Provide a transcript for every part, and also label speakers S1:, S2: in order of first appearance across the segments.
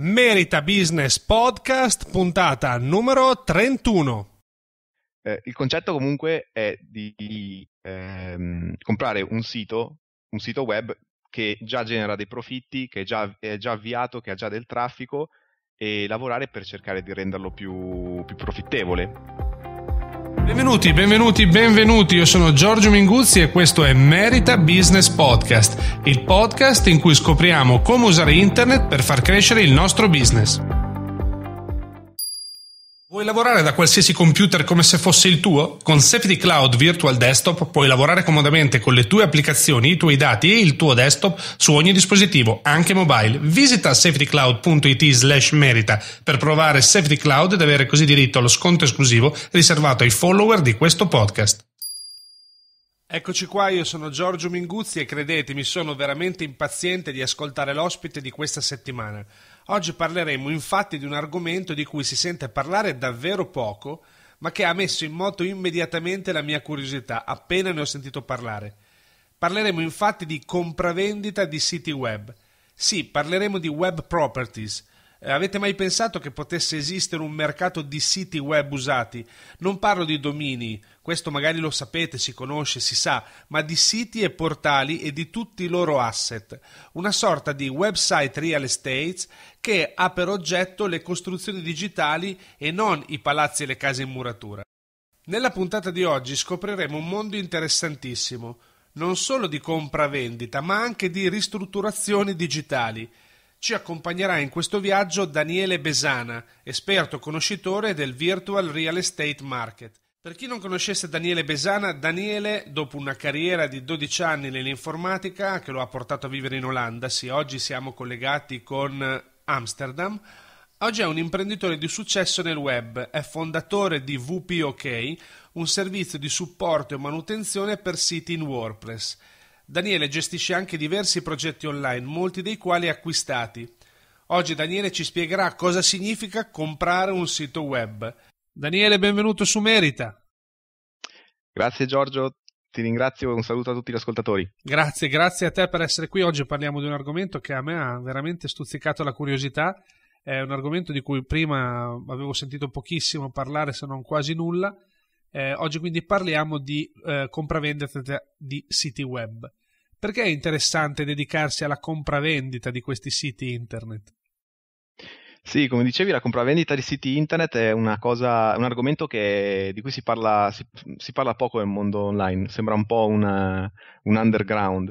S1: Merita Business Podcast, puntata numero 31.
S2: Eh, il concetto comunque è di, ehm, comprare un sito, un sito web che già genera dei profitti, che è già, è già avviato, che ha già del traffico e lavorare per cercare di renderlo più, più profittevole.
S1: Benvenuti, benvenuti, benvenuti. Io sono Giorgio Minguzzi e questo è Merita Business Podcast, il podcast in cui scopriamo come usare internet per far crescere il nostro business. Vuoi lavorare da qualsiasi computer come se fosse il tuo? Con Safety Cloud Virtual Desktop puoi lavorare comodamente con le tue applicazioni, i tuoi dati e il tuo desktop su ogni dispositivo, anche mobile. Visita safetycloud.it slash merita per provare Safety Cloud ed avere così diritto allo sconto esclusivo riservato ai follower di questo podcast. Eccoci qua, io sono Giorgio Minguzzi e credetemi, sono veramente impaziente di ascoltare l'ospite di questa settimana. Oggi parleremo infatti di un argomento di cui si sente parlare davvero poco, ma che ha messo in moto immediatamente la mia curiosità appena ne ho sentito parlare. Parleremo infatti di compravendita di siti web. Sì, parleremo di web properties, eh, avete mai pensato che potesse esistere un mercato di siti web usati? Non parlo di domini, questo magari lo sapete, si conosce, si sa, ma di siti e portali e di tutti i loro asset. Una sorta di website real estate che ha per oggetto le costruzioni digitali e non i palazzi e le case in muratura. Nella puntata di oggi scopriremo un mondo interessantissimo, non solo di compravendita, ma anche di ristrutturazioni digitali ci accompagnerà in questo viaggio Daniele Besana, esperto conoscitore del Virtual Real Estate Market. Per chi non conoscesse Daniele Besana, Daniele, dopo una carriera di 12 anni nell'informatica che lo ha portato a vivere in Olanda, sì, oggi siamo collegati con Amsterdam, oggi è un imprenditore di successo nel web, è fondatore di WPOK, un servizio di supporto e manutenzione per siti in WordPress. Daniele gestisce anche diversi progetti online, molti dei quali acquistati. Oggi Daniele ci spiegherà cosa significa comprare un sito web. Daniele, benvenuto su Merita.
S2: Grazie Giorgio, ti ringrazio e un saluto a tutti gli ascoltatori.
S1: Grazie, grazie a te per essere qui. Oggi parliamo di un argomento che a me ha veramente stuzzicato la curiosità. È un argomento di cui prima avevo sentito pochissimo parlare, se non quasi nulla. Eh, oggi quindi parliamo di eh, compravendita di siti web. Perché è interessante dedicarsi alla compravendita di questi siti internet?
S2: Sì, come dicevi, la compravendita di siti internet è cosa, un argomento che, di cui si parla, si, si parla, poco nel mondo online, sembra un po' una, un underground.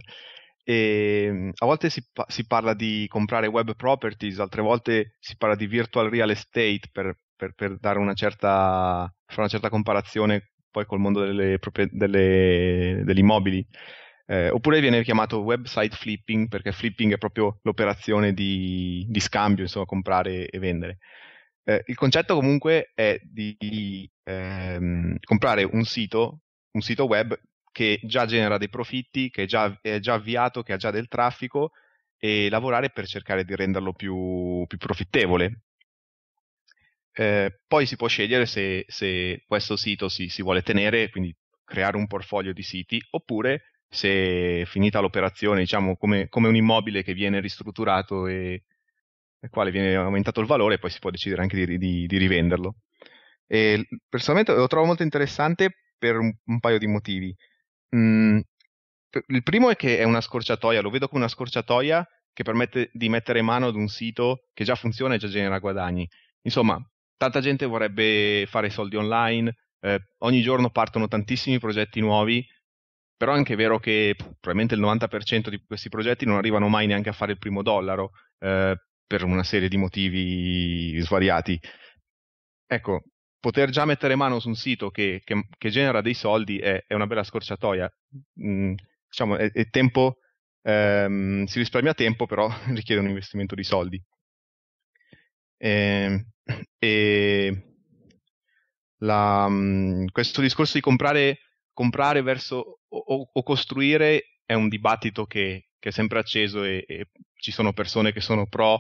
S2: E ehm, a volte si, si, parla di comprare web properties, altre volte si parla di virtual real estate per, per, per dare una certa, fare una certa comparazione poi col mondo delle, delle, degli immobili. Eh, oppure viene chiamato website flipping perché flipping è proprio l'operazione di, di scambio, insomma, comprare e vendere. Eh, il concetto comunque è di ehm, comprare un sito, un sito web che già genera dei profitti, che è già, è già avviato, che ha già del traffico e lavorare per cercare di renderlo più, più profittevole. Eh, poi si può scegliere se, se questo sito si, si vuole tenere, quindi creare un portfolio di siti, oppure se finita l'operazione, diciamo come, come un immobile che viene ristrutturato e al quale viene aumentato il valore, poi si può decidere anche di, di, di rivenderlo. E personalmente lo trovo molto interessante per un, un paio di motivi. Mm, il primo è che è una scorciatoia, lo vedo come una scorciatoia che permette di mettere mano ad un sito che già funziona e già genera guadagni. Insomma, tanta gente vorrebbe fare soldi online, eh, ogni giorno partono tantissimi progetti nuovi però è anche vero che probabilmente il 90% di questi progetti non arrivano mai neanche a fare il primo dollaro eh, per una serie di motivi svariati. Ecco, poter già mettere mano su un sito che, che, che genera dei soldi è, è una bella scorciatoia. Mm, diciamo, è, è tempo, ehm, si risparmia tempo, però richiede un investimento di soldi. E, ehm, e la, mm, questo discorso di comprare comprare verso o, o costruire è un dibattito che, che è sempre acceso e, e, ci sono persone che sono pro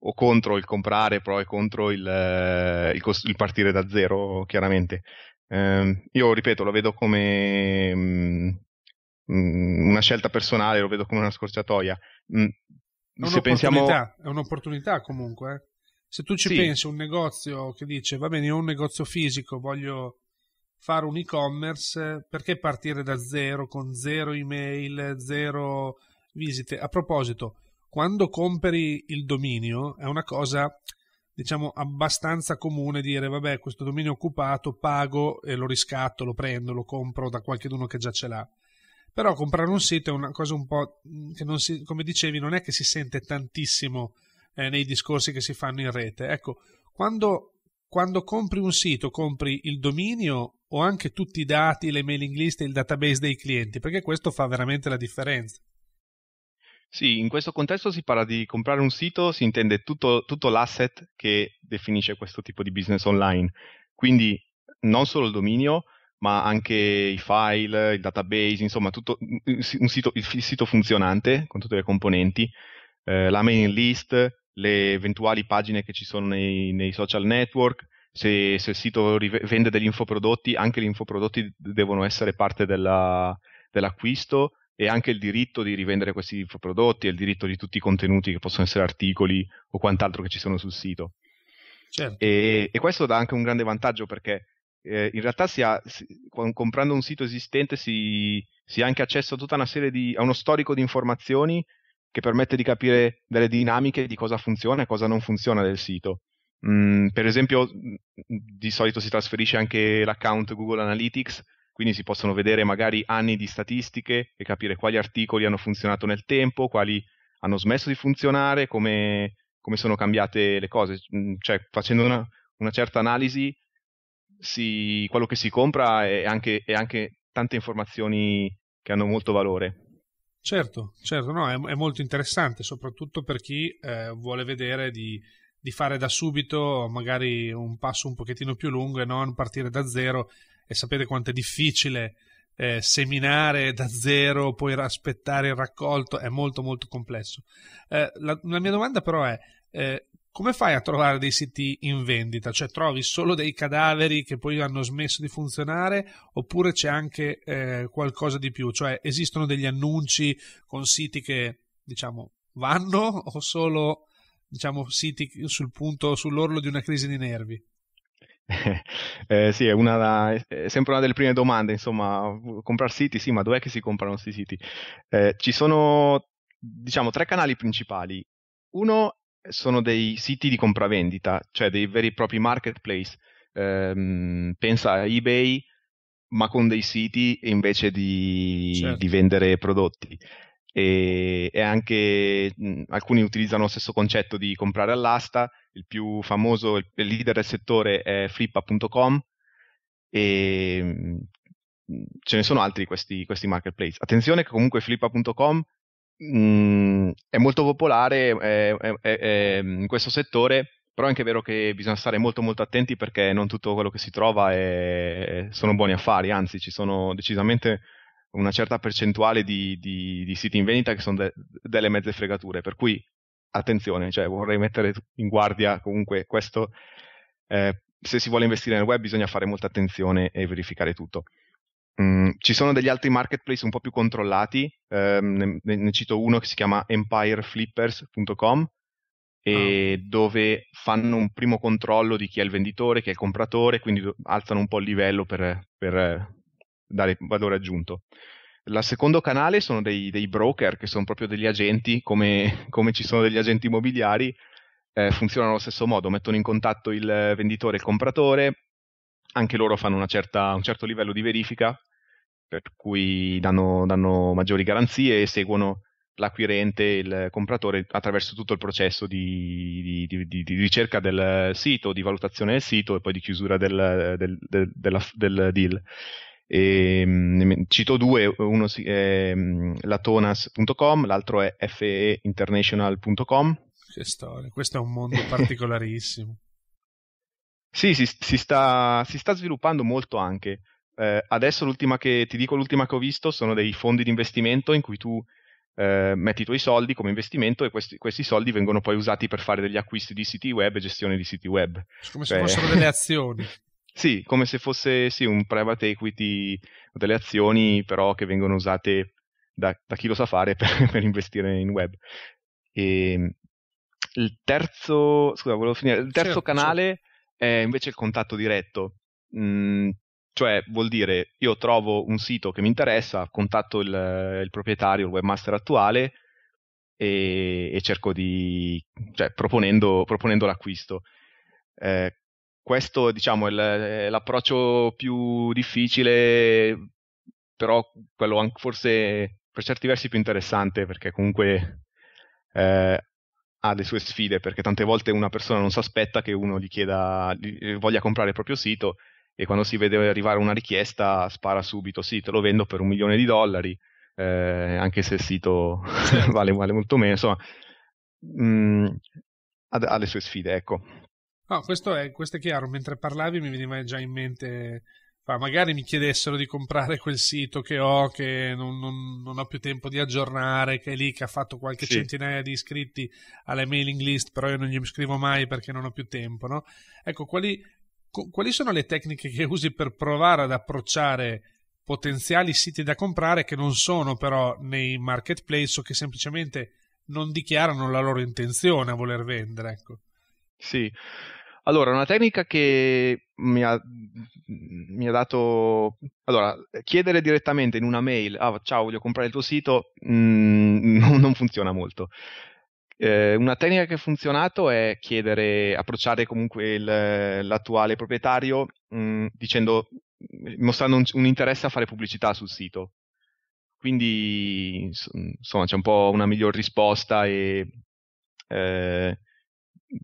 S2: o contro il comprare, pro e contro il, eh, il, cost- il partire da zero, chiaramente. Eh, io ripeto, lo vedo come mh, mm, mm, una scelta personale, lo vedo come una scorciatoia. Mh, mm, se pensiamo... È
S1: un'opportunità comunque. Eh? Se tu ci sì. pensi, un negozio che dice va bene, io ho un negozio fisico, voglio fare un e-commerce, perché partire da zero con zero email, zero visite? A proposito, quando compri il dominio è una cosa diciamo abbastanza comune dire vabbè questo dominio è occupato pago e lo riscatto, lo prendo, lo compro da qualcuno che già ce l'ha. Però comprare un sito è una cosa un po' che non si, come dicevi, non è che si sente tantissimo eh, nei discorsi che si fanno in rete. Ecco, quando, quando compri un sito, compri il dominio ho anche tutti i dati, le mailing list e il database dei clienti, perché questo fa veramente la differenza.
S2: Sì, in questo contesto si parla di comprare un sito, si intende tutto, tutto l'asset che definisce questo tipo di business online, quindi non solo il dominio, ma anche i file, il database, insomma tutto, sito, il sito funzionante con tutte le componenti, eh, la mailing list, le eventuali pagine che ci sono nei, nei social network, se, se il sito rive- vende degli infoprodotti, anche gli infoprodotti devono essere parte della, dell'acquisto e anche il diritto di rivendere questi infoprodotti e il diritto di tutti i contenuti che possono essere articoli o quant'altro che ci sono sul sito. Certo. E, e, questo dà anche un grande vantaggio perché eh, in realtà si ha, si, comprando un sito esistente si, si, ha anche accesso a tutta una serie di, a uno storico di informazioni che permette di capire delle dinamiche di cosa funziona e cosa non funziona del sito. Mm, per esempio, mm, di solito si trasferisce anche l'account Google Analytics, quindi si possono vedere magari anni di statistiche e capire quali articoli hanno funzionato nel tempo, quali hanno smesso di funzionare, come, come sono cambiate le cose. Mm, cioè, facendo una, una certa analisi, si, quello che si compra è anche, è anche, tante informazioni che hanno molto valore.
S1: Certo, certo, no, è, è molto interessante, soprattutto per chi eh, vuole vedere di di fare da subito magari un passo un pochettino più lungo e non partire da zero e sapete quanto è difficile eh, seminare da zero, poi aspettare il raccolto, è molto molto complesso. Eh, la, la, mia domanda però è, eh, come fai a trovare dei siti in vendita? Cioè trovi solo dei cadaveri che poi hanno smesso di funzionare oppure c'è anche eh, qualcosa di più? Cioè esistono degli annunci con siti che diciamo vanno o solo diciamo, City sul punto, sull'orlo di una crisi di nervi?
S2: Eh, sì, è, una, è, sempre una delle prime domande, insomma, comprare siti, sì, ma dov'è che si comprano questi siti? Eh, ci sono, diciamo, tre canali principali. Uno eh, sono dei siti di compravendita, cioè dei veri e propri marketplace. Eh, pensa a eBay, ma con dei siti invece di, certo. di vendere prodotti e, e anche mh, alcuni utilizzano lo stesso concetto di comprare all'asta, il più famoso, il, il leader del settore è flippa.com e mh, ce ne sono altri questi, questi marketplace. Attenzione che comunque flippa.com mh, è molto popolare è, è, è, in questo settore però è anche vero che bisogna stare molto molto attenti perché non tutto quello che si trova è... sono buoni affari, anzi ci sono decisamente una certa percentuale di, di, di siti in vendita che sono de, delle mezze fregature, per cui attenzione, cioè vorrei mettere in guardia comunque questo, eh, se si vuole investire nel web bisogna fare molta attenzione e verificare tutto. Mm, ci sono degli altri marketplace un po' più controllati, eh, ne, ne, cito uno che si chiama empireflippers.com e ah. dove fanno un primo controllo di chi è il venditore, chi è il compratore, quindi alzano un po' il livello per, per dare valore aggiunto. Il secondo canale sono dei, dei, broker che sono proprio degli agenti, come, come ci sono degli agenti immobiliari, eh, funzionano allo stesso modo, mettono in contatto il venditore e il compratore, anche loro fanno certa, un certo livello di verifica, per cui danno, danno maggiori garanzie e seguono l'acquirente e il compratore attraverso tutto il processo di, di, di, di, ricerca del sito, di valutazione del sito e poi di chiusura del, del, del, del deal. Ehm, e, cito due, uno è mm, latonas.com, l'altro è feinternational.com.
S1: Che storia, questo è un mondo particolarissimo.
S2: sì, si, si, sta, si, sta, sviluppando molto anche. Eh, adesso l'ultima che ti dico, l'ultima che ho visto sono dei fondi di investimento in cui tu eh, metti i tuoi soldi come investimento e questi, questi, soldi vengono poi usati per fare degli acquisti di siti web e gestione di siti web. Come se cioè... fossero eh. delle azioni. Sì, come se fosse sì, un private equity delle azioni, però che vengono usate da, da chi lo sa fare per, per investire in web. E ehm, il terzo, scusa, volevo finire. Il terzo sì, canale sì. è invece il contatto diretto. Mm, cioè vuol dire io trovo un sito che mi interessa, contatto il, il proprietario, il webmaster attuale e, e cerco di, cioè proponendo, proponendo l'acquisto. Eh, questo diciamo, è eh, l'approccio più difficile, però quello forse per certi versi più interessante perché comunque eh, ha le sue sfide, perché tante volte una persona non si aspetta che uno gli chieda, eh, voglia comprare il proprio sito e quando si vede arrivare una richiesta spara subito, sì, te lo vendo per un milione di dollari, eh, anche se il sito certo. vale, vale molto meno, insomma, mh, mm, ha, ha le sue sfide, ecco.
S1: No, questo è, questo è, chiaro, mentre parlavi mi veniva già in mente, magari mi chiedessero di comprare quel sito che ho, che non, non, non ho più tempo di aggiornare, che è lì, che ha fatto qualche sì. centinaia di iscritti alla mailing list, però io non gli scrivo mai perché non ho più tempo, no? Ecco, quali, quali sono le tecniche che usi per provare ad approcciare potenziali siti da comprare che non sono però nei marketplace o che semplicemente non dichiarano la loro intenzione a voler vendere? Ecco.
S2: Sì, allora, una tecnica che mi ha, mi ha, dato... Allora, chiedere direttamente in una mail, ah, ciao, voglio comprare il tuo sito, mm, non funziona molto. Eh, una tecnica che ha funzionato è chiedere, approcciare comunque il, l'attuale proprietario mh, mm, dicendo, mostrando un, un interesse a fare pubblicità sul sito. Quindi, insomma, c'è un po' una miglior risposta e... Eh,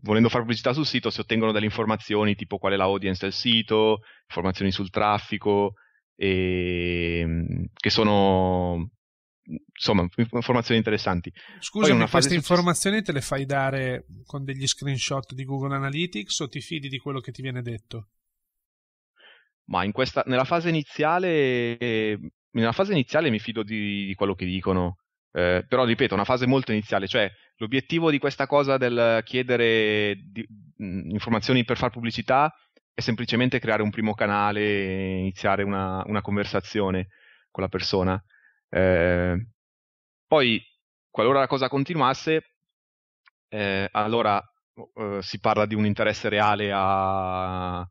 S2: volendo fare pubblicità sul sito si ottengono delle informazioni tipo qual è la audience del sito, informazioni sul traffico, e, ehm, che sono insomma informazioni interessanti. ma queste
S1: informazioni te le fai dare con degli screenshot di Google Analytics o ti fidi di quello che ti viene detto?
S2: Ma in questa, nella, fase iniziale, ehm, nella fase iniziale mi fido di, di quello che dicono, eh, però ripeto, è una fase molto iniziale, cioè L'obiettivo di questa cosa del chiedere di, mh, informazioni per fare pubblicità è semplicemente creare un primo canale e iniziare una, una conversazione con la persona. Eh, poi, qualora la cosa continuasse, eh, allora eh, si parla di un interesse reale a, a,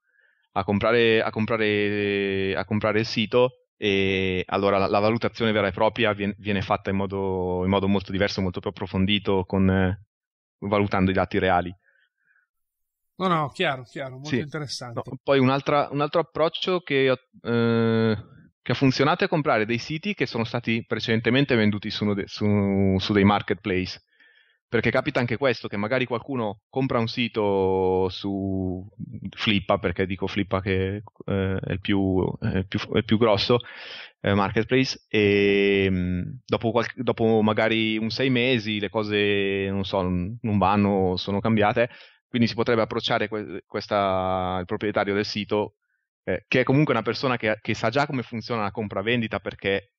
S2: comprare, a, comprare, a comprare il sito e allora la, la valutazione vera e propria viene, viene fatta in modo, in modo, molto diverso, molto più approfondito, con, eh, valutando i dati reali.
S1: No, no, chiaro, chiaro, molto sì. interessante. No,
S2: poi un, altro approccio che, eh, che, ha funzionato è comprare dei siti che sono stati precedentemente venduti su, su, su dei marketplace perché capita anche questo che magari qualcuno compra un sito su Flippa perché dico Flippa che eh, è, il più, è, più, è, il più, grosso eh, marketplace e ehm, mh, dopo, qualche, dopo, magari un sei mesi le cose non, so, non, non vanno sono cambiate quindi si potrebbe approcciare que- questa, il proprietario del sito eh, che è comunque una persona che, che, sa già come funziona la compravendita perché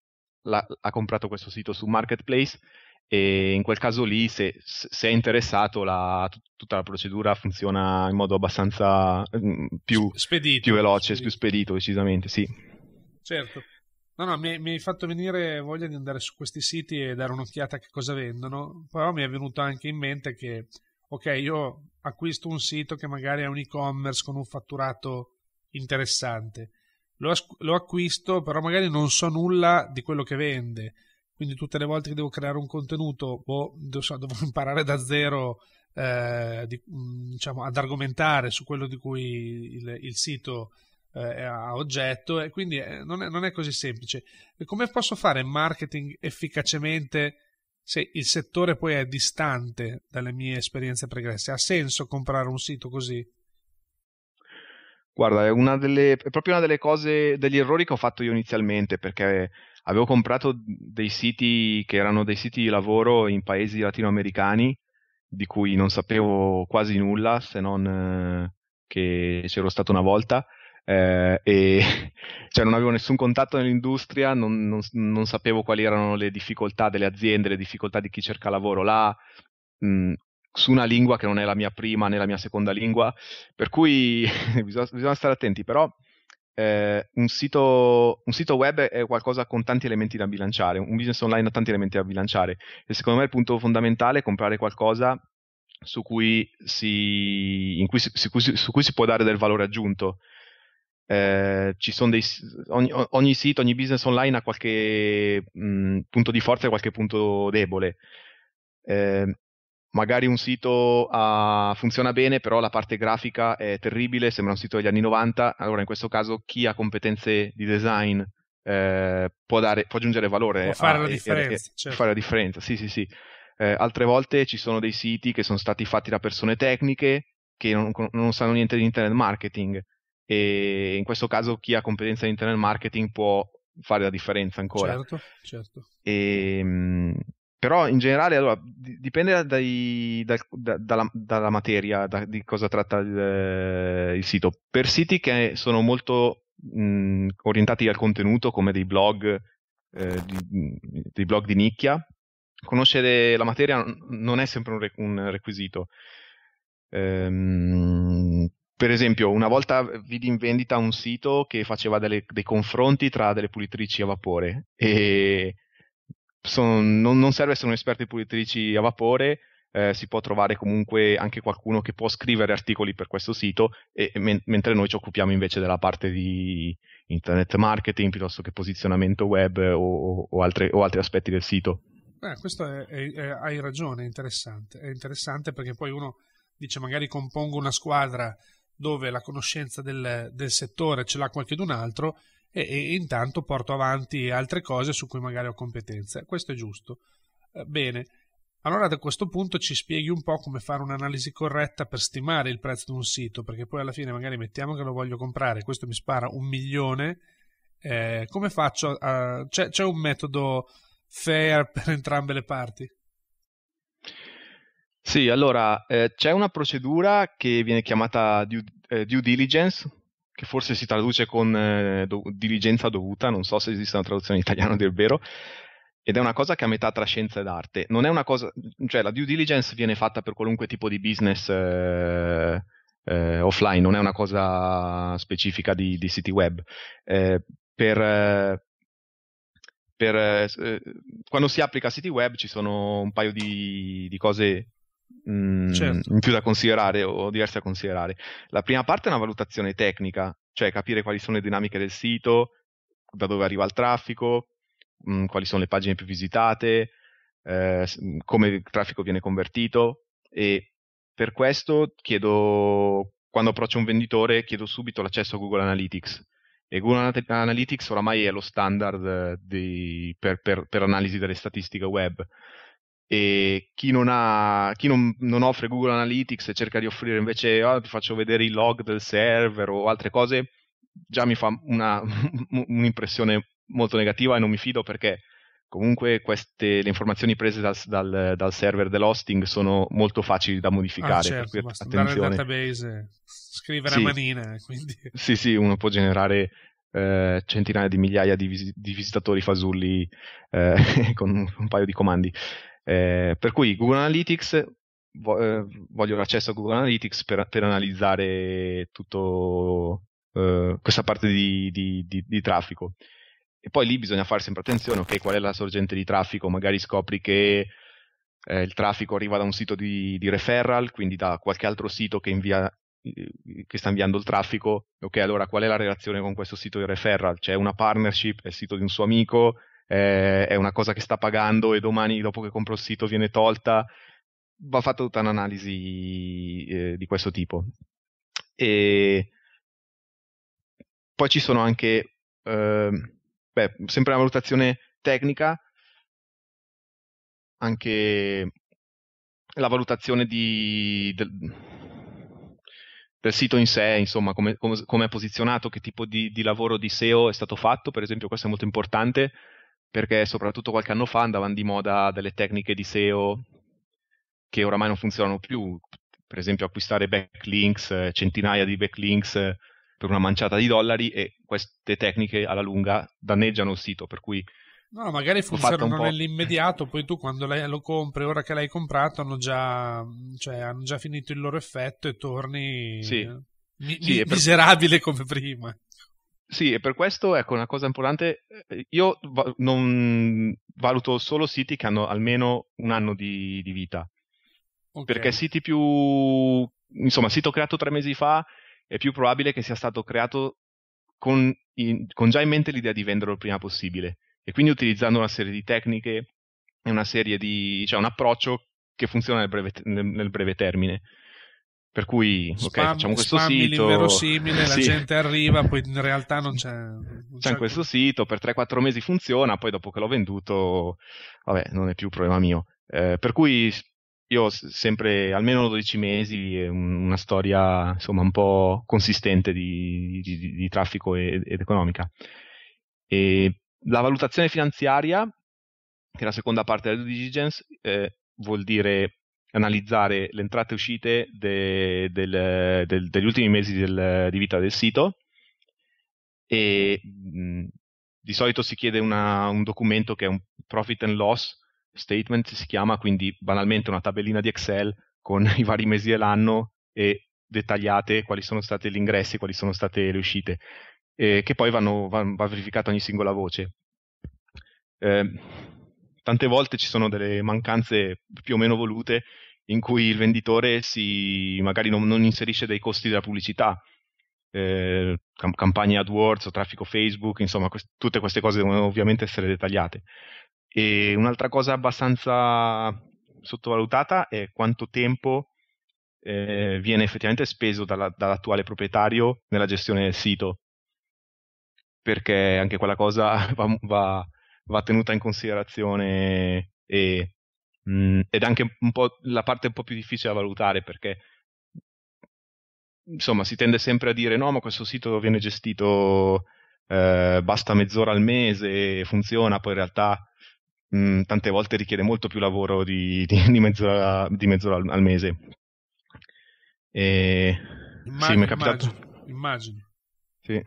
S2: la, ha comprato questo sito su marketplace e in quel caso lì se, se è interessato la, tutta la procedura funziona in modo abbastanza mm, più, spedito, più veloce, spedito. più spedito decisamente, sì.
S1: Certo. No, no, mi, mi, hai fatto venire voglia di andare su questi siti e dare un'occhiata a che cosa vendono, però mi è venuto anche in mente che, ok, io acquisto un sito che magari è un e-commerce con un fatturato interessante, lo, lo acquisto, però magari non so nulla di quello che vende quindi tutte le volte che devo creare un contenuto, boh, devo, devo imparare da zero eh, di, mm, diciamo, ad argomentare su quello di cui il, il sito eh, oggetto e quindi eh, non è, non è così semplice. E come posso fare marketing efficacemente se il settore poi è distante dalle mie esperienze pregresse? Ha senso comprare un sito così?
S2: Guarda, è, una delle, è proprio una delle cose, degli errori che ho fatto io inizialmente perché avevo comprato dei siti che erano dei siti di lavoro in paesi latinoamericani di cui non sapevo quasi nulla se non eh, che c'ero stato una volta eh, e cioè non avevo nessun contatto nell'industria, non, non, non, sapevo quali erano le difficoltà delle aziende, le difficoltà di chi cerca lavoro là, mh, mm, su una lingua che non è la mia prima né la mia seconda lingua, per cui bisogna, bisogna stare attenti, però eh, un, sito, un, sito, web è qualcosa con tanti elementi da bilanciare, un business online ha tanti elementi da bilanciare e secondo me il punto fondamentale è comprare qualcosa su cui si, cui si, su su cui si può dare del valore aggiunto. Eh, dei, ogni, ogni, sito, ogni business online ha qualche mh, punto di forza e qualche punto debole. Eh, magari un sito uh, funziona bene, però la parte grafica è terribile, sembra un sito degli anni 90, allora in questo caso chi ha competenze di design eh, può, dare, può, aggiungere valore. Può fare a, la differenza. E, certo. Fare la differenza, sì sì sì. Eh, altre volte ci sono dei siti che sono stati fatti da persone tecniche che non, non sanno niente di internet marketing e in questo caso chi ha competenza di internet marketing può fare la differenza ancora.
S1: Certo, certo.
S2: E, ehm, però in generale allora, dipende dai, dal, da, dalla, dalla, materia da, di cosa tratta il, eh, il, sito per siti che sono molto mh, mm, orientati al contenuto come dei blog eh, di, mm, dei blog di nicchia conoscere la materia non è sempre un, re, un requisito ehm, per esempio, una volta vidi in vendita un sito che faceva delle, dei confronti tra delle pulitrici a vapore e son, non, non, serve essere un esperto di pulitrici a vapore, eh, si può trovare comunque anche qualcuno che può scrivere articoli per questo sito, e, e men- mentre noi ci occupiamo invece della parte di internet marketing piuttosto che posizionamento web o, o, altre, o altri aspetti del sito.
S1: Eh, questo è, è, è, hai ragione, è interessante. È interessante perché poi uno dice magari compongo una squadra dove la conoscenza del, del settore ce l'ha qualche d'un altro e, e intanto porto avanti altre cose su cui magari ho competenze. Questo è giusto. Eh, bene, allora da questo punto ci spieghi un po' come fare un'analisi corretta per stimare il prezzo di un sito, perché poi alla fine magari mettiamo che lo voglio comprare, questo mi spara un milione, eh, come faccio? A... C'è, c'è, un metodo fair per entrambe le parti?
S2: Sì, allora eh, c'è una procedura che viene chiamata due, eh, due diligence, che forse si traduce con eh, do- diligenza dovuta, non so se esiste una traduzione in italiano del vero, ed è una cosa che è a metà tra scienza ed arte. Non è una cosa, cioè la due diligence viene fatta per qualunque tipo di business eh, eh, offline, non è una cosa specifica di, di siti web. Eh, per, per eh, eh, quando si applica a siti web ci sono un paio di, di cose certo. Mm, in più da considerare o diverse da considerare. La prima parte è una valutazione tecnica, cioè capire quali sono le dinamiche del sito, da dove arriva il traffico, mh, mm, quali sono le pagine più visitate, eh, mm, come il traffico viene convertito e per questo chiedo, quando approccio un venditore, chiedo subito l'accesso a Google Analytics. E Google Analytics oramai è lo standard eh, di, per, per, per, analisi delle statistiche web e chi non, ha, chi non, non offre Google Analytics e cerca di offrire invece oh, ti faccio vedere i log del server o altre cose, già mi fa una, un'impressione molto negativa e non mi fido perché comunque queste, le informazioni prese dal, dal, dal, server dell'hosting sono molto facili da modificare. Ah, certo, basta attenzione. andare
S1: database, scrivere sì, a manina. Quindi.
S2: Sì, sì, uno può generare eh, centinaia di migliaia di, vis- di visitatori fasulli eh, con un paio di comandi. Eh, per cui Google Analytics, vo- eh, voglio l'accesso a Google Analytics per, per analizzare tutta eh, questa parte di, di, di, di, traffico. E poi lì bisogna fare sempre attenzione, ok, qual è la sorgente di traffico? Magari scopri che eh, il traffico arriva da un sito di, referral, quindi da qualche altro sito che, invia, eh, che sta inviando il traffico, ok, allora qual è la relazione con questo sito di referral? C'è una partnership, è il sito di un suo amico, eh, è una cosa che sta pagando e domani dopo che compro il sito viene tolta, va fatta tutta un'analisi eh, di questo tipo. E poi ci sono anche, eh, beh, sempre una valutazione tecnica, anche la valutazione di, del, del, sito in sé, insomma, come, come, come è posizionato, che tipo di, di, lavoro di SEO è stato fatto, per esempio, questo è molto importante perché soprattutto qualche anno fa andavano di moda delle tecniche di SEO che oramai non funzionano più, per esempio acquistare backlinks, eh, centinaia di backlinks eh, per una manciata di dollari e queste tecniche alla lunga danneggiano il sito, per cui No, magari funzionano
S1: nell'immediato, poi tu quando lo compri, ora che l'hai comprato, hanno già, cioè, hanno già finito il loro effetto e torni sì.
S2: Mi- sì, mi- per... miserabile come prima. Sì, e per questo, ecco, una cosa importante, eh, io va- non valuto solo siti che hanno almeno un anno di, di vita. Okay. Perché siti più... insomma, sito creato tre mesi fa è più probabile che sia stato creato con, in, con già in mente l'idea di venderlo il prima possibile. E quindi utilizzando una serie di tecniche e una serie di... cioè un approccio che funziona nel breve, nel, nel breve termine. Per cui, Spam, facciamo questo sito. l'inverosimile, sì. la gente
S1: arriva, poi in realtà non c'è... Non
S2: c'è, c'è questo sito, per 3-4 mesi funziona, poi dopo che l'ho venduto, vabbè, non è più problema mio. Eh, per cui io ho sempre almeno 12 mesi, una storia insomma un po' consistente di, di, di, di traffico ed, ed economica. E la valutazione finanziaria, che è la seconda parte della due diligence, eh, vuol dire analizzare le entrate e uscite de, del, del, degli ultimi mesi del, di vita del sito e mh, mm, di solito si chiede una, un documento che è un profit and loss statement si chiama, quindi banalmente una tabellina di Excel con i vari mesi dell'anno e dettagliate quali sono stati gli ingressi, quali sono state le uscite, eh, che poi vanno, va, va, verificata ogni singola voce. Eh, tante volte ci sono delle mancanze più o meno volute in cui il venditore si, magari non, non inserisce dei costi della pubblicità, eh, campagne AdWords o traffico Facebook, insomma, quest- tutte queste cose devono ovviamente essere dettagliate. E un'altra cosa abbastanza sottovalutata è quanto tempo eh, viene effettivamente speso dalla, dall'attuale proprietario nella gestione del sito, perché anche quella cosa va, va, va tenuta in considerazione e Mm, ed anche un po' la parte un po' più difficile da valutare perché insomma si tende sempre a dire no ma questo sito viene gestito eh, basta mezz'ora al mese e funziona poi in realtà mh, mm, tante volte richiede molto più lavoro di, di, di, mezz'ora, di mezz'ora, al, al mese e immagini, sì, mi è capitato immagino, Sì.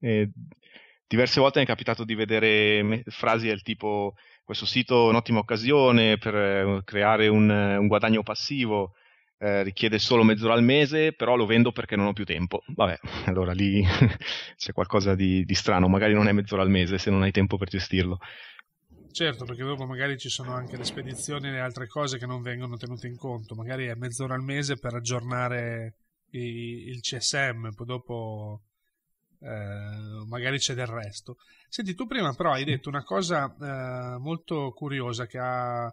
S2: E, diverse volte mi è capitato di vedere frasi del tipo questo sito è un'ottima occasione per eh, creare un, eh, un guadagno passivo, eh, richiede solo mezz'ora al mese, però lo vendo perché non ho più tempo. Vabbè, allora lì c'è qualcosa di, di strano, magari non è mezz'ora al mese se non hai tempo per gestirlo.
S1: Certo, perché dopo magari ci sono anche le spedizioni e le altre cose che non vengono tenute in conto. Magari è mezz'ora al mese per aggiornare i, il CSM, poi dopo eh, magari c'è del resto. Senti, tu prima però hai detto una cosa eh, molto curiosa che ha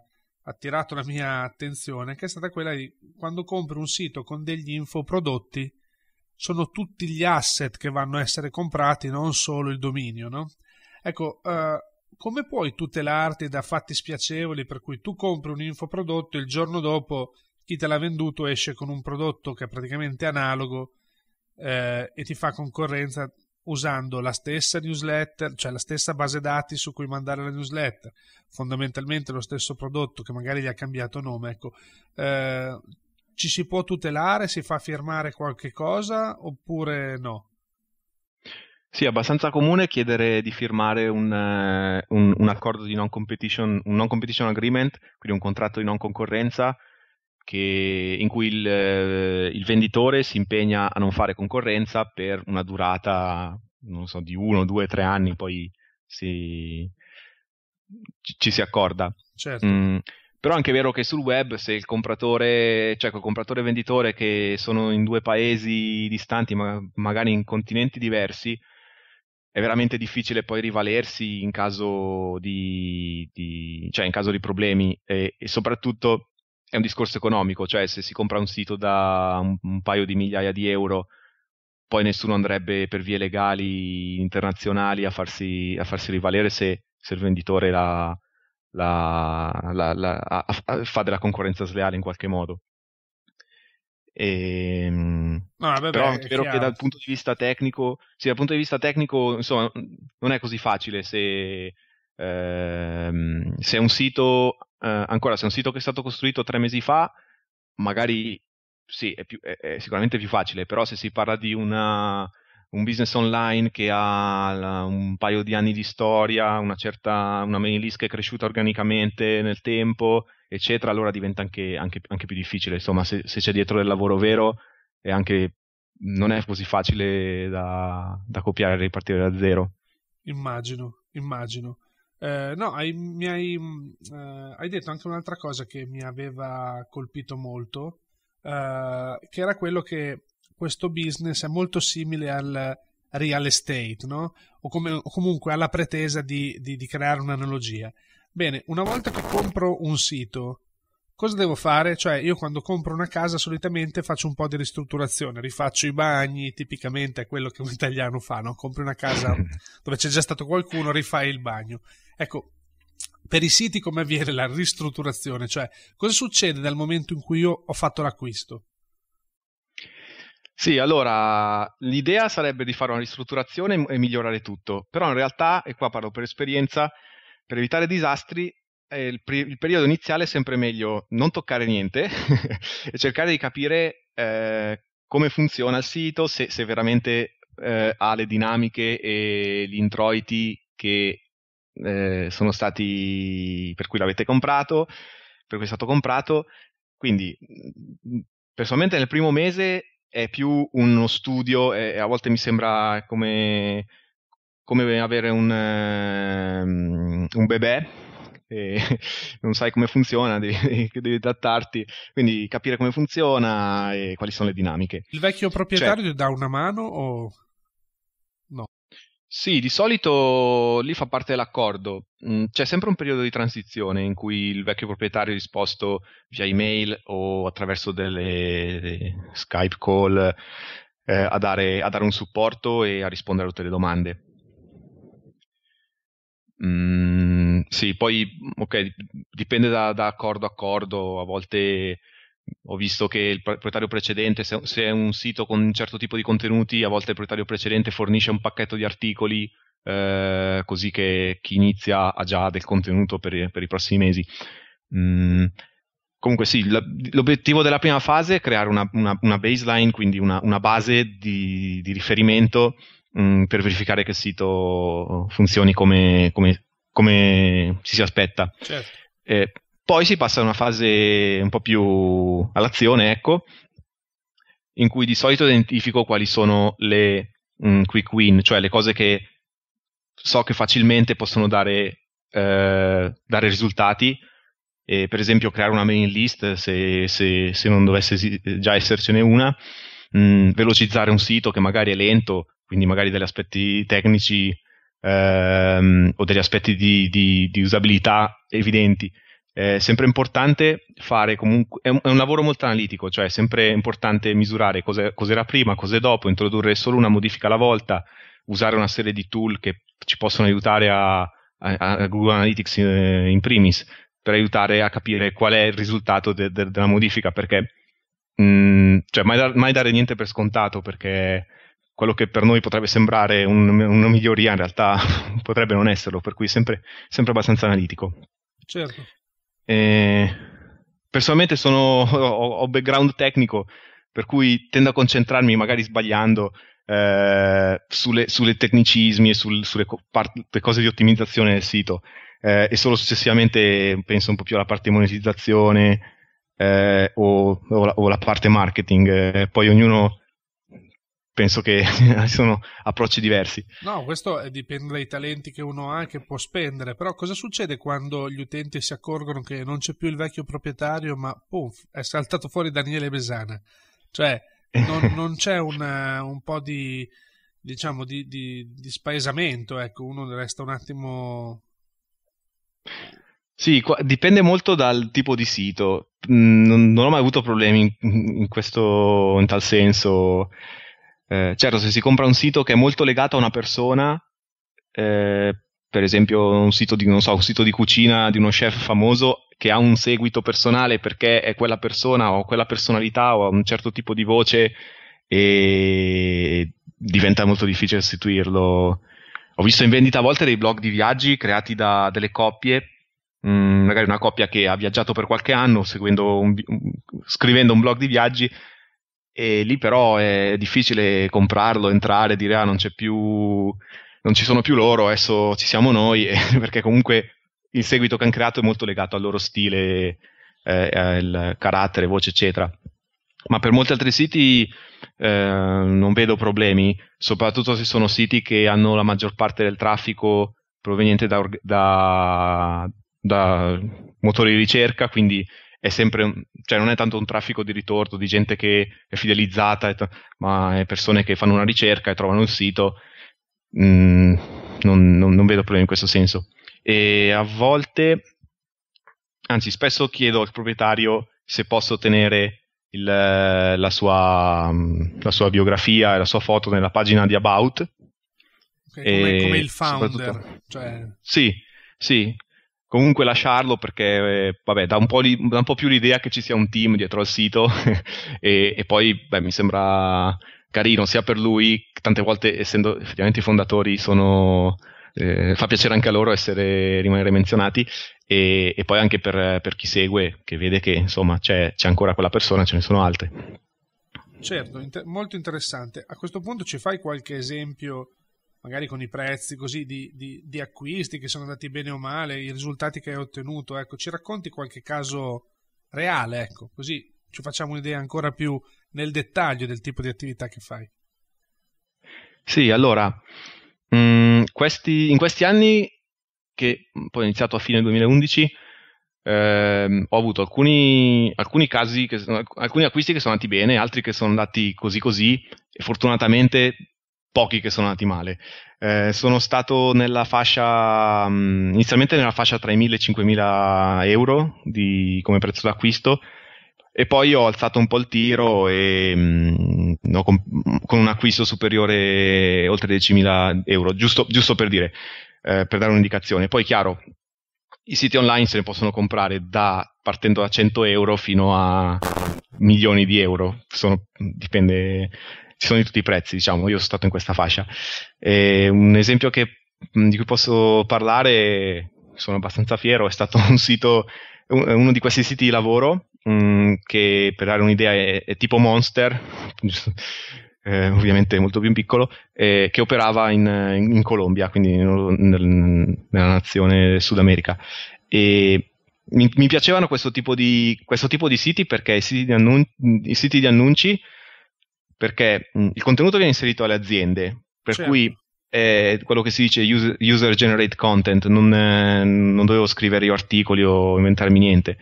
S1: attirato la mia attenzione, che è stata quella di quando compri un sito con degli infoprodotti, sono tutti gli asset che vanno a essere comprati, non solo il dominio, no? Ecco, eh, come puoi tutelarti da fatti spiacevoli per cui tu compri un infoprodotto e il giorno dopo chi te l'ha venduto esce con un prodotto che è praticamente analogo eh, e ti fa concorrenza usando la stessa newsletter, cioè la stessa base dati su cui mandare la newsletter, fondamentalmente lo stesso prodotto che magari gli ha cambiato nome, ecco, eh, ci si può tutelare, si fa firmare qualche cosa oppure no?
S2: Sì, è abbastanza comune chiedere di firmare un, eh, un, un accordo di non competition, un non competition agreement, quindi un contratto di non concorrenza che, in cui il, eh, il, venditore si impegna a non fare concorrenza per una durata, non so, di uno, due, tre anni, poi si, ci, si accorda. Certo. Mm, però anche è anche vero che sul web, se il compratore, cioè col compratore e venditore che sono in due paesi distanti, ma magari in continenti diversi, è veramente difficile poi rivalersi in caso di, di, cioè in caso di problemi e, e soprattutto è un discorso economico, cioè se si compra un sito da un, un paio di migliaia di euro poi nessuno andrebbe per vie legali internazionali a farsi, a farsi rivalere se, se, il venditore la, la, la, a, fa della concorrenza sleale in qualche modo. E, ehm, no, vabbè, però è vero che dal punto di vista tecnico, sì, dal punto di vista tecnico, insomma, non è così facile se, ehm, se un sito eh, ancora se è un sito che è stato costruito tre mesi fa, magari sì, è, più, è, è sicuramente più facile, però se si parla di una, un business online che ha la, un paio di anni di storia, una certa una mailing list che è cresciuta organicamente nel tempo, eccetera, allora diventa anche, anche, anche più difficile. Insomma, se, se, c'è dietro del lavoro vero, è anche, non è così facile da, da copiare e ripartire da zero.
S1: Immagino, immagino. Eh, no, hai, mi hai, eh, hai, detto anche un'altra cosa che mi aveva colpito molto, eh, che era quello che questo business è molto simile al real estate, no? o, come, o comunque alla pretesa di, di, di creare un'analogia. Bene, una volta che compro un sito, cosa devo fare? Cioè, io quando compro una casa solitamente faccio un po' di ristrutturazione, rifaccio i bagni, tipicamente è quello che un italiano fa, no? Compri una casa dove c'è già stato qualcuno, rifai il bagno. Ecco, per i siti come avviene la ristrutturazione? Cioè, cosa succede dal momento in cui io ho fatto l'acquisto?
S2: Sì, allora l'idea sarebbe di fare una ristrutturazione e migliorare tutto, però in realtà, e qua parlo per esperienza, per evitare disastri eh, il, pri- il, periodo iniziale è sempre meglio non toccare niente e cercare di capire eh, come funziona il sito, se, se veramente eh, ha le dinamiche e gli introiti che eh, sono stati per cui l'avete comprato, per cui è stato comprato. Quindi, mm, personalmente, nel primo mese è più uno studio e a volte mi sembra come, come avere un, um, un bebè non sai come funziona, devi, devi, trattarti, quindi capire come funziona e quali sono le dinamiche. Il vecchio
S1: proprietario cioè, ti dà una mano o...
S2: Sì, di solito lì fa parte dell'accordo. Mm, c'è sempre un periodo di transizione in cui il vecchio proprietario è disposto via email o attraverso delle Skype call eh, a, dare, a, dare, un supporto e a rispondere a tutte le domande. Mm, sì, poi ok, dipende da, da accordo a accordo, a volte ho visto che il proprietario precedente, se, se è un sito con un certo tipo di contenuti, a volte il proprietario precedente fornisce un pacchetto di articoli eh, così che chi inizia ha già del contenuto per, per i prossimi mesi. Mm. Comunque sì, l'obiettivo della prima fase è creare una, una, una baseline, quindi una, una base di, di riferimento mh, mm, per verificare che il sito funzioni come, come, come ci si aspetta. Certo. Eh, poi si passa a una fase un po' più all'azione, ecco, in cui di solito identifico quali sono le mh, mm, quick win, cioè le cose che so che facilmente possono dare, eh, dare risultati. E per esempio, creare una mailing list se, se, se non dovesse già essercene una, mh, mm, velocizzare un sito che magari è lento, quindi magari degli aspetti tecnici ehm, o degli aspetti di, di, di usabilità evidenti è sempre importante fare comunque, è un, è un, lavoro molto analitico, cioè è sempre importante misurare cos'è, cos'era prima, cos'è dopo, introdurre solo una modifica alla volta, usare una serie di tool che ci possono aiutare a, a, a Google Analytics in, eh, in, primis, per aiutare a capire qual è il risultato de, de, della modifica, perché mh, mm, cioè mai, mai, dare niente per scontato, perché quello che per noi potrebbe sembrare un, una miglioria in realtà potrebbe non esserlo, per cui sempre, sempre abbastanza analitico. Certo. Eh, personalmente sono, ho, ho, background tecnico, per cui tendo a concentrarmi, magari sbagliando, eh, sulle, sulle, tecnicismi e sul, sulle co- part- cose di ottimizzazione del sito. Eh, e solo successivamente penso un po' più alla parte monetizzazione eh, o, o, la, o, la, parte marketing. Eh, poi ognuno penso che sono approcci diversi.
S1: No, questo dipende dai talenti che uno ha che può spendere, però cosa succede quando gli utenti si accorgono che non c'è più il vecchio proprietario, ma puff, è saltato fuori Daniele Besana? Cioè, non, non c'è una, un po' di, diciamo, di, di, di spaesamento, ecco, uno resta un attimo...
S2: Sì, qua, dipende molto dal tipo di sito. Mm, non, non ho mai avuto problemi in, in questo, in tal senso. Eh, certo, se si compra un sito che è molto legato a una persona, eh, per esempio un sito, di, so, un sito di cucina di uno chef famoso che ha un seguito personale perché è quella persona o quella personalità o ha un certo tipo di voce e diventa molto difficile sostituirlo. Ho visto in vendita a volte dei blog di viaggi creati da delle coppie, mh, mm, magari una coppia che ha viaggiato per qualche anno un, scrivendo un blog di viaggi e lì però è difficile comprarlo, entrare, dire ah non c'è più, non ci sono più loro, adesso ci siamo noi, perché comunque il seguito che hanno creato è molto legato al loro stile, eh, al carattere, voce eccetera. Ma per molti altri siti eh, non vedo problemi, soprattutto se sono siti che hanno la maggior parte del traffico proveniente da, da, da motori di ricerca, quindi è sempre, un, cioè non è tanto un traffico di ritorno di gente che è fidelizzata, ma è persone che fanno una ricerca e trovano un sito. Mm, non, non, non, vedo problemi in questo senso. E a volte, anzi, spesso chiedo al proprietario se posso tenere il, la, sua, la, sua, biografia e la sua foto nella pagina di About. Okay, come, come, il founder. Cioè... Sì, sì comunque lasciarlo perché eh, vabbè, dà un, li, dà, un po più l'idea che ci sia un team dietro al sito e, e, poi beh, mi sembra carino sia per lui, tante volte essendo effettivamente i fondatori sono... Eh, fa piacere anche a loro essere, rimanere menzionati e, e poi anche per, per, chi segue che vede che insomma c'è, c'è ancora quella persona, ce ne sono altre.
S1: Certo, inter- molto interessante. A questo punto ci fai qualche esempio magari con i prezzi così di, di, di, acquisti che sono andati bene o male, i risultati che hai ottenuto. Ecco, ci racconti qualche caso reale, ecco, così ci facciamo un'idea ancora più nel dettaglio del tipo di attività che fai.
S2: Sì, allora, mh, mm, questi, in questi anni, che poi ho iniziato a fine 2011, eh, ho avuto alcuni, alcuni casi, che, alcuni acquisti che sono andati bene, altri che sono andati così così, e fortunatamente pochi che sono andati male. Eh, sono stato nella fascia, mh, mm, inizialmente nella fascia tra i 1.000 e i 5.000 euro di, come prezzo d'acquisto e poi ho alzato un po' il tiro e mh, mm, no, con, con, un acquisto superiore oltre i 10.000 euro, giusto, giusto per dire, eh, per dare un'indicazione. Poi chiaro, i siti online se ne possono comprare da, partendo da 100 euro fino a milioni di euro, sono, dipende ci sono di tutti i prezzi, diciamo, io sono stato in questa fascia. E un esempio che, di cui posso parlare, sono abbastanza fiero, è stato un sito, uno di questi siti di lavoro, che per dare un'idea è, è tipo Monster, eh, ovviamente molto più piccolo, eh, che operava in, in, Colombia, quindi in, nel, nella nazione Sud America. E mi, mi piacevano questo tipo, di, questo tipo, di, siti perché i siti di, annun- i siti di annunci perché mm. il contenuto viene inserito alle aziende, per certo. cui eh, quello che si dice user, user generate content, non, eh, non, dovevo scrivere io articoli o inventarmi niente.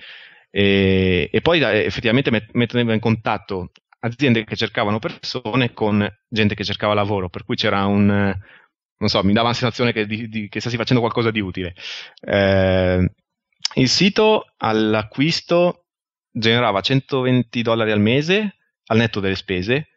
S2: E, e poi da, effettivamente met- metteva in contatto aziende che cercavano persone con gente che cercava lavoro, per cui c'era un, non so, mi dava la sensazione che, di, di, che stessi facendo qualcosa di utile. Eh, il sito all'acquisto generava 120 dollari al mese al netto delle spese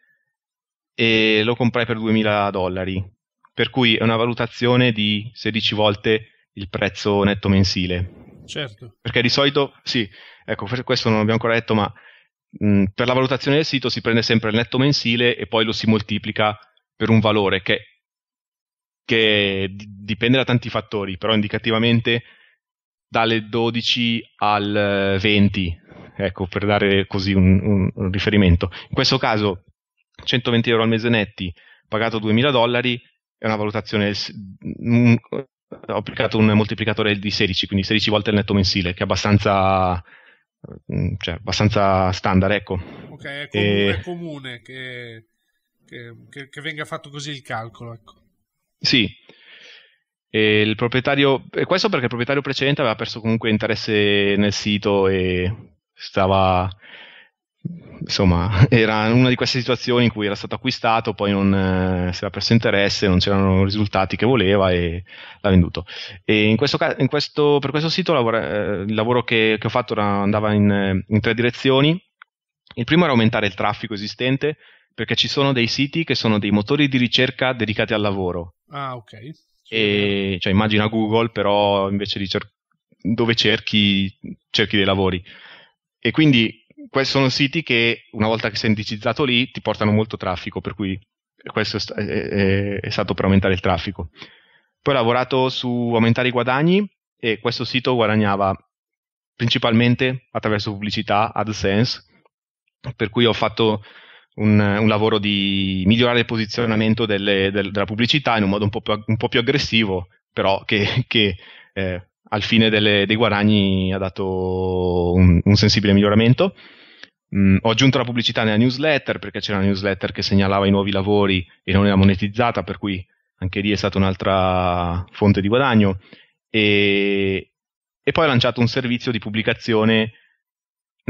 S2: e lo comprai per 2000 dollari, per cui è una valutazione di 16 volte il prezzo netto mensile. Certo. Perché di solito, sì, ecco, questo non abbiamo ancora detto, ma mh, per la valutazione del sito si prende sempre il netto mensile e poi lo si moltiplica per un valore che, che dipende da tanti fattori, però indicativamente dalle 12 al 20, ecco, per dare così un, un, un riferimento. In questo caso 120 euro al mese netti, pagato 2000 dollari, è una valutazione mm, ho applicato un moltiplicatore di 16, quindi 16 volte il netto mensile, che è abbastanza, mm, cioè, abbastanza standard, ecco. Ok, è, com- e... è comune
S1: che, che, che, venga fatto così il calcolo, ecco.
S2: Sì. E, il proprietario, e questo perché il proprietario precedente aveva perso comunque interesse nel sito e stava insomma, era una di queste situazioni in cui era stato acquistato, poi non eh, si era perso interesse, non c'erano risultati che voleva e l'ha venduto. E in questo, in questo, per questo sito lavora, eh, il lavoro che, che ho fatto era, andava in, eh, in, tre direzioni. Il primo era aumentare il traffico esistente, perché ci sono dei siti che sono dei motori di ricerca dedicati al lavoro. Ah, ok. E, cioè, immagina Google, però invece di cer- dove cerchi, cerchi dei lavori. E quindi questi sono siti che una volta che sei indicizzato lì ti portano molto traffico, per cui questo è, è, è stato per aumentare il traffico. Poi ho lavorato su aumentare i guadagni e questo sito guadagnava principalmente attraverso pubblicità, AdSense, per cui ho fatto un, un lavoro di migliorare il posizionamento delle, del, della pubblicità in un modo un po' più, un po più aggressivo, però che, che eh, al fine delle, dei guadagni ha dato un, un sensibile miglioramento. Mm, ho aggiunto la pubblicità nella newsletter perché c'era una newsletter che segnalava i nuovi lavori e non era monetizzata, per cui anche lì è stata un'altra fonte di guadagno. E, e poi ho lanciato un servizio di pubblicazione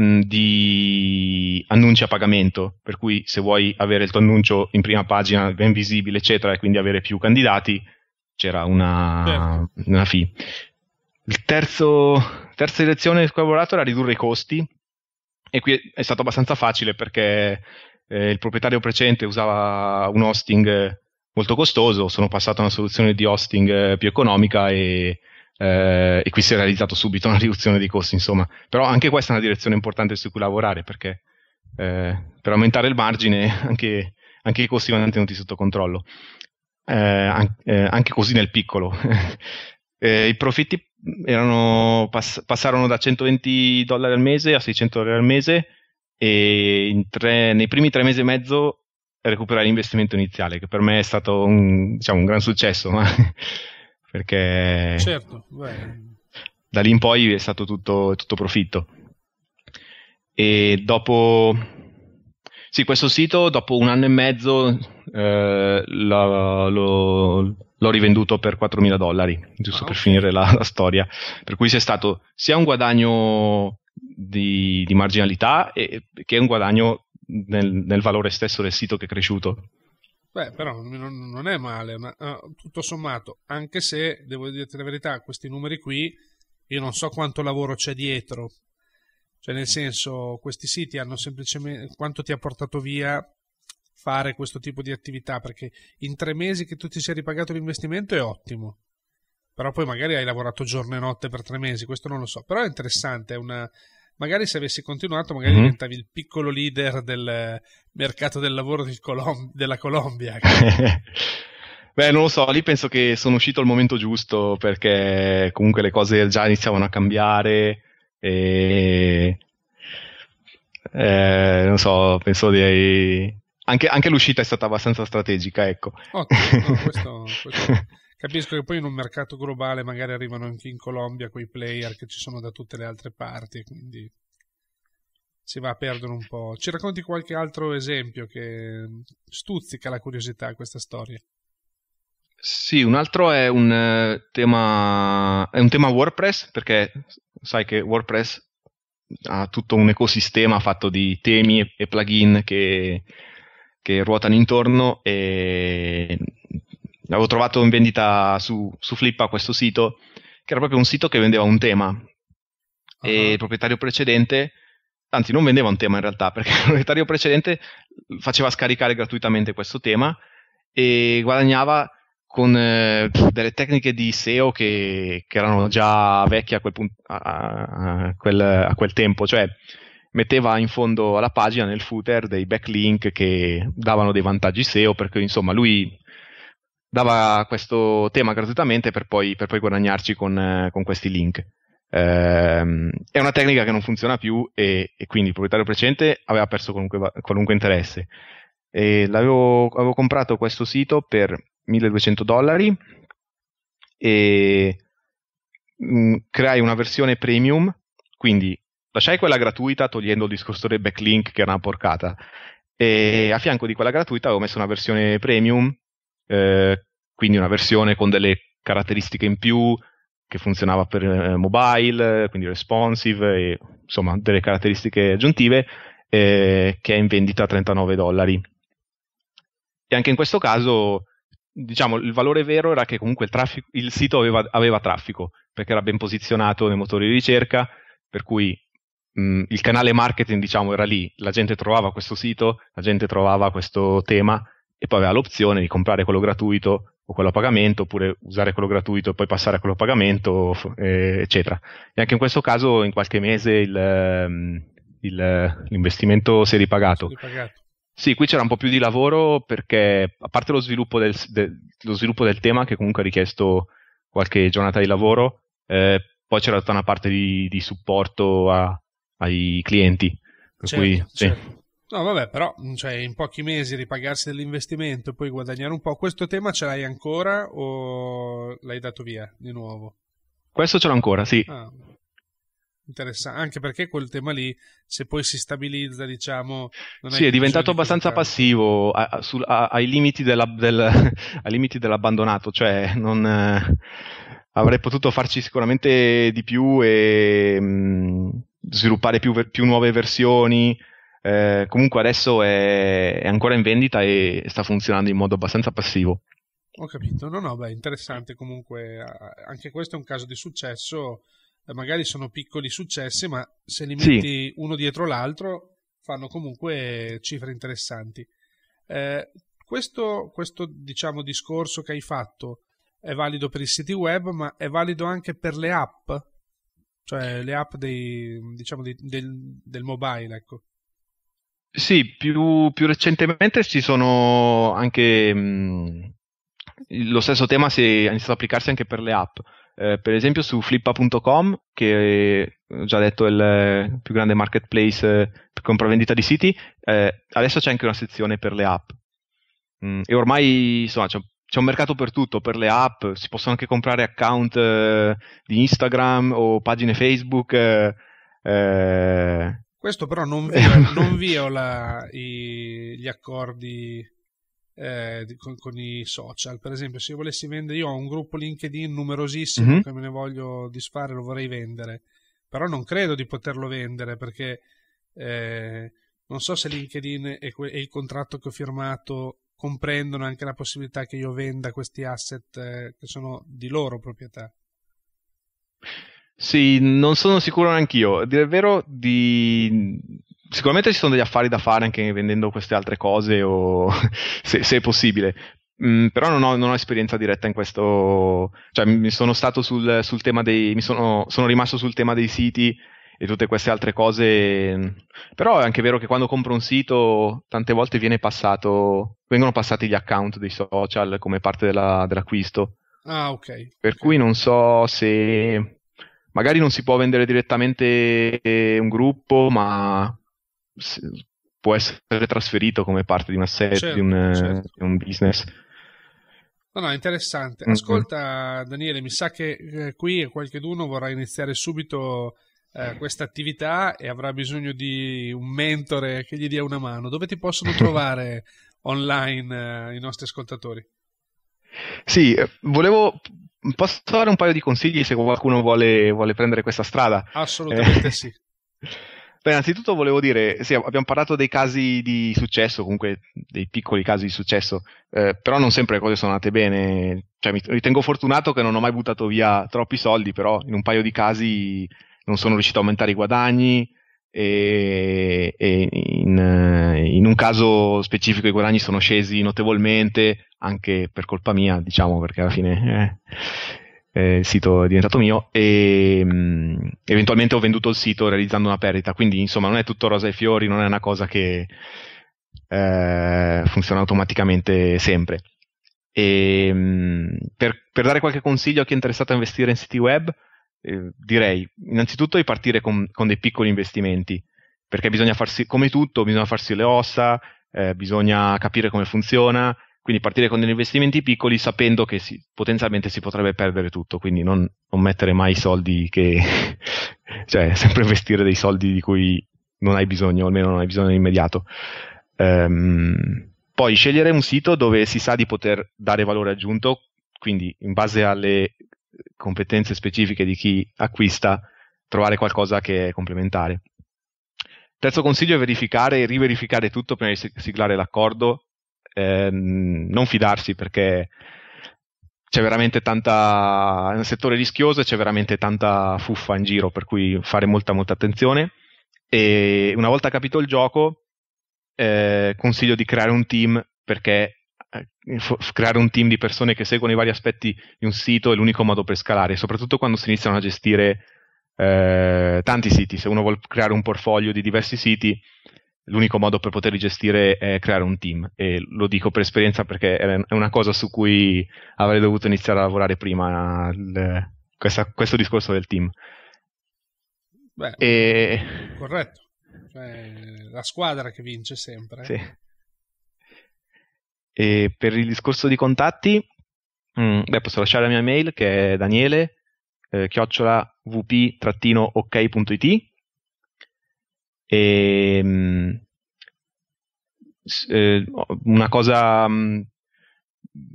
S2: mm, di annunci a pagamento, per cui se vuoi avere il tuo annuncio in prima pagina ben visibile, eccetera, e quindi avere più candidati, c'era una, certo. una fee. Il terzo, terza direzione ho lavorato era ridurre i costi e qui è stato abbastanza facile perché eh, il proprietario precedente usava un hosting molto costoso, sono passato a una soluzione di hosting più economica e, eh, e qui si è realizzato subito una riduzione dei costi, insomma. Però anche questa è una direzione importante su cui lavorare perché eh, per aumentare il margine anche, anche, i costi vanno tenuti sotto controllo, eh, eh, anche così nel piccolo. Eh, I profitti erano, pass- passarono da 120 dollari al mese a 600 dollari al mese e tre, nei primi tre mesi e mezzo recuperai l'investimento iniziale, che per me è stato un, diciamo, un gran successo, ma, perché certo, da lì in poi è stato tutto, tutto profitto. E dopo, sì, questo sito dopo un anno e mezzo eh, la, lo, l'ho rivenduto per 4.000 dollari, giusto oh. per finire la, la, storia. Per cui c'è stato sia un guadagno di, di marginalità e, che un guadagno nel, nel, valore stesso del sito che è cresciuto.
S1: Beh, però non, non è male, ma, uh, tutto sommato, anche se, devo dire la verità, questi numeri qui, io non so quanto lavoro c'è dietro, cioè nel senso questi siti hanno semplicemente quanto ti ha portato via fare questo tipo di attività perché in tre mesi che tu ti sei ripagato l'investimento è ottimo. Però poi magari hai lavorato giorno e notte per tre mesi, questo non lo so. Però è interessante, è una, magari se avessi continuato, magari mm-hmm. diventavi il piccolo leader del mercato del lavoro del Colom- della Colombia.
S2: Ecco. Beh, non lo so, lì penso che sono uscito al momento giusto perché comunque le cose già iniziavano a cambiare e... Eh, non so, penso di anche, anche, l'uscita è stata abbastanza strategica, ecco. Ottimo,
S1: no, questo, questo... Capisco che poi in un mercato globale magari arrivano anche in Colombia quei player che ci sono da tutte le altre parti, quindi si va a perdere un po'. Ci racconti qualche altro esempio che stuzzica la curiosità questa storia?
S2: Sì, un altro è un eh, tema, è un tema WordPress, perché sai che WordPress ha tutto un ecosistema fatto di temi e plugin che che ruotano intorno e l'avevo trovato in vendita su, su Flippa questo sito che era proprio un sito che vendeva un tema uh-huh. e ah. il proprietario precedente anzi non vendeva un tema in realtà perché il proprietario precedente faceva scaricare gratuitamente questo tema e guadagnava con eh, delle tecniche di SEO che, che, erano già vecchie a quel, punto, a, a, a quel, a quel tempo cioè metteva in fondo alla pagina nel footer dei backlink che davano dei vantaggi SEO perché insomma lui dava questo tema gratuitamente per poi, per poi guadagnarci con, eh, con, questi link. Ehm, è una tecnica che non funziona più e, e quindi il proprietario precedente aveva perso qualunque, qualunque interesse. E l'avevo avevo comprato questo sito per 1200 dollari e mh, mm, creai una versione premium, quindi lasciai quella gratuita togliendo il discorso del backlink che era una porcata e a fianco di quella gratuita avevo messo una versione premium eh, quindi una versione con delle caratteristiche in più che funzionava per eh, mobile quindi responsive e insomma delle caratteristiche aggiuntive eh, che è in vendita a 39 dollari e anche in questo caso diciamo il valore vero era che comunque il, traffico, il sito aveva, aveva traffico perché era ben posizionato nei motori di ricerca per cui mh, mm, il canale marketing, diciamo, era lì, la gente trovava questo sito, la gente trovava questo tema e poi aveva l'opzione di comprare quello gratuito o quello a pagamento, oppure usare quello gratuito e poi passare a quello a pagamento, eh, eccetera. E anche in questo caso, in qualche mese, il, mm, il, l'investimento si è ripagato. Si è ripagato. Sì, qui c'era un po' più di lavoro perché, a parte lo sviluppo del, de, lo sviluppo del tema, che comunque ha richiesto qualche giornata di lavoro, eh, poi c'era tutta una parte di, di supporto a, ai clienti. Per certo, cui, certo. Sì. Certo.
S1: No, vabbè, però mm, cioè, in pochi mesi ripagarsi dell'investimento e poi guadagnare un po'. Questo tema ce l'hai ancora o l'hai dato via di nuovo?
S2: Questo ce l'ho ancora, sì.
S1: Ah, interessante, anche perché quel tema lì, se poi si stabilizza, diciamo... sì, è diventato
S2: abbastanza di passivo, a, a, sul, a, ai, limiti della, del, ai, limiti dell'abbandonato, cioè non... Eh, avrei potuto farci sicuramente di più e... Mh, mm, sviluppare più, più nuove versioni. Eh, comunque adesso è, è, ancora in vendita e sta funzionando in modo abbastanza passivo.
S1: Ho capito, no, no, beh, interessante comunque, anche questo è un caso di successo, eh, magari sono piccoli successi, ma se li metti sì. uno dietro l'altro fanno comunque cifre interessanti. Eh, questo, questo diciamo, discorso che hai fatto è valido per i siti web, ma è valido anche per le app? cioè le app dei, diciamo, dei, del, del, mobile, ecco.
S2: Sì, più, più recentemente ci sono anche mh, mm, lo stesso tema si è iniziato ad applicarsi anche per le app. Eh, per esempio su flippa.com, che è, eh, ho già detto è il più grande marketplace eh, per compravendita di siti, eh, adesso c'è anche una sezione per le app. Mm, e ormai insomma, c'è c'è un mercato per tutto, per le app, si possono anche comprare account eh, di Instagram o pagine Facebook. Eh, eh.
S1: Questo però non viola, non viola i, gli accordi eh, di, con, con, i social. Per esempio, se io volessi vendere, io ho un gruppo LinkedIn numerosissimo mm-hmm. che me ne voglio disfare, lo vorrei vendere, però non credo di poterlo vendere perché eh, non so se LinkedIn e il contratto che ho firmato comprendono anche la possibilità che io venda questi asset eh, che sono di loro
S2: proprietà. Sì, non sono sicuro neanche io. dire vero, di... sicuramente ci sono degli affari da fare anche vendendo queste altre cose, o... se, se, è possibile. Mm, però non ho, non ho, esperienza diretta in questo. Cioè, mi sono stato sul, sul tema dei. Mi sono, sono rimasto sul tema dei siti e tutte queste altre cose. Mm, però è anche vero che quando compro un sito, tante volte viene passato, vengono passati gli account dei social come parte della, dell'acquisto. Ah, ok. Per okay. cui non so se magari non si può vendere direttamente un gruppo, ma può essere trasferito come parte di un asset, certo, di, un, eh, certo. di un business.
S1: No, no, interessante. Mm-hmm. Ascolta, Daniele, mi sa che eh, qui qualcuno vorrà iniziare subito eh, eh. questa attività e avrà bisogno di un mentore che gli dia una mano, dove ti possono trovare online eh, i nostri ascoltatori?
S2: Sì, eh, volevo posso dare un paio di consigli se qualcuno vuole, vuole prendere questa strada?
S1: Assolutamente
S2: eh. sì. Beh, innanzitutto volevo dire, sì, abbiamo parlato dei casi di successo, comunque dei piccoli casi di successo, eh, però non sempre le cose sono andate bene. Cioè, mi ritengo fortunato che non ho mai buttato via troppi soldi, però in un paio di casi non sono riuscito a aumentare i guadagni e, e in, in, un caso specifico i guadagni sono scesi notevolmente anche per colpa mia, diciamo, perché alla fine eh, eh il sito è diventato mio e mh, mm, eventualmente ho venduto il sito realizzando una perdita, quindi insomma non è tutto rosa e fiori, non è una cosa che eh, funziona automaticamente sempre. E, mh, mm, per, per, dare qualche consiglio a chi è interessato a investire in siti web, eh, direi innanzitutto di partire con, con, dei piccoli investimenti, perché bisogna farsi, come tutto, bisogna farsi le ossa, eh, bisogna capire come funziona, quindi partire con degli investimenti piccoli sapendo che si, potenzialmente si potrebbe perdere tutto, quindi non, non mettere mai i soldi che... cioè sempre investire dei soldi di cui non hai bisogno, o almeno non hai bisogno immediato. Um, poi scegliere un sito dove si sa di poter dare valore aggiunto, quindi in base alle competenze specifiche di chi acquista, trovare qualcosa che è complementare. Terzo consiglio è verificare e riverificare tutto prima di siglare l'accordo, eh, non fidarsi perché c'è veramente tanta, è un settore rischioso e c'è veramente tanta fuffa in giro, per cui fare molta molta attenzione e una volta capito il gioco eh, consiglio di creare un team perché eh, creare un team di persone che seguono i vari aspetti di un sito è l'unico modo per scalare, soprattutto quando si iniziano a gestire eh, tanti siti. Se uno vuole creare un portfolio di diversi siti, l'unico modo per poterli gestire è creare un team. E lo dico per esperienza perché è una cosa su cui avrei dovuto iniziare a lavorare prima, il, questa, questo discorso del team. Beh, e...
S1: corretto. Cioè, la squadra che vince sempre. Sì.
S2: E per il discorso di contatti, mh, mm, beh, posso lasciare la mia mail che è daniele eh, vp-ok.it e mh, mm, eh, una cosa mh, mm,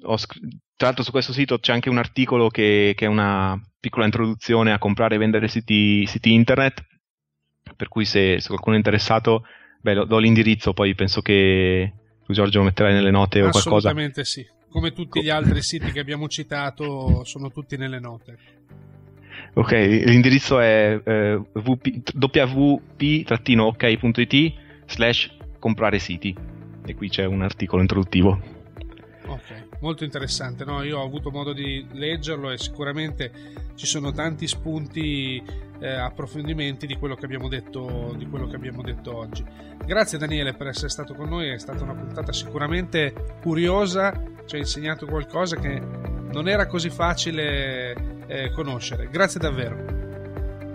S2: ho, tra l'altro su questo sito c'è anche un articolo che, che, è una piccola introduzione a comprare e vendere siti, siti internet per cui se, se qualcuno è interessato beh, do, l'indirizzo poi penso che Giorgio lo metterai nelle note o qualcosa.
S1: Assolutamente sì, come tutti gli altri siti che abbiamo citato sono tutti nelle
S2: note. Ok, l'indirizzo è eh, wp-ok.it slash comprare siti e qui c'è un articolo introduttivo.
S1: Ok, molto interessante, no? io ho avuto modo di leggerlo e sicuramente ci sono tanti spunti eh, approfondimenti di quello, detto, di quello, che abbiamo detto, oggi. Grazie Daniele per essere stato con noi, è stata una puntata sicuramente curiosa, ci ha insegnato qualcosa che non era così facile eh, conoscere. Grazie davvero.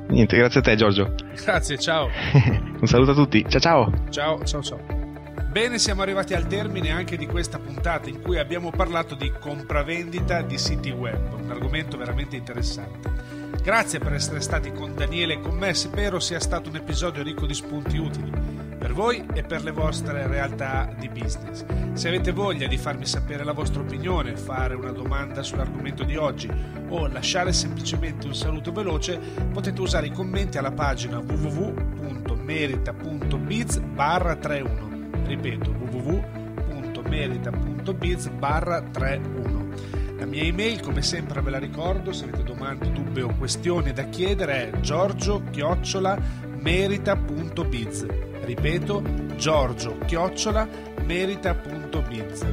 S2: Niente, grazie a te Giorgio.
S1: Grazie, ciao.
S2: Un saluto a tutti, ciao ciao.
S1: Ciao, ciao ciao. Bene, siamo arrivati al termine anche di questa puntata in cui abbiamo parlato di compravendita di siti web, un argomento veramente interessante. Grazie per essere stati con Daniele e con me, spero sia stato un episodio ricco di spunti utili per voi e per le vostre realtà di business. Se avete voglia di farmi sapere la vostra opinione, fare una domanda sull'argomento di oggi o lasciare semplicemente un saluto veloce, potete usare i commenti alla pagina www.merita.biz 31. Ripeto, www.merita.biz 31 la mia email, come sempre ve la ricordo, se avete domande, dubbi o questioni da chiedere è giorgio-merita.biz. Ripeto, giorgio-merita.biz.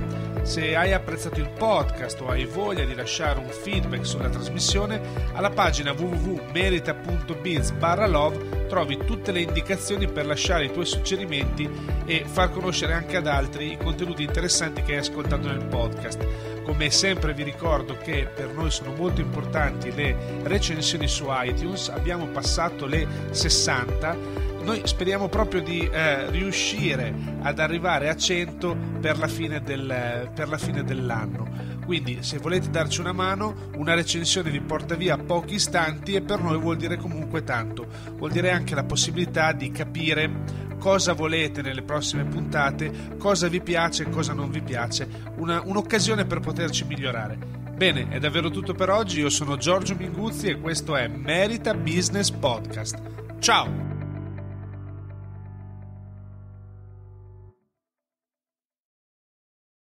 S1: Se hai apprezzato il podcast o hai voglia di lasciare un feedback sulla trasmissione, alla pagina www.merita.biz love trovi tutte le indicazioni per lasciare i tuoi suggerimenti e far conoscere anche ad altri i contenuti interessanti che hai ascoltato nel podcast. Come sempre vi ricordo che per noi sono molto importanti le recensioni su iTunes, abbiamo passato le 60 noi speriamo proprio di eh, riuscire ad arrivare a 100 per la fine, del, per la fine dell'anno quindi, se volete darci una mano, una recensione vi porta via pochi istanti e per noi vuol dire comunque tanto. Vuol dire anche la possibilità di capire cosa volete nelle prossime puntate, cosa vi piace e cosa non vi piace, una, un'occasione per poterci migliorare. Bene, è davvero tutto per oggi. Io sono Giorgio Minguzzi e questo è Merita Business Podcast. Ciao!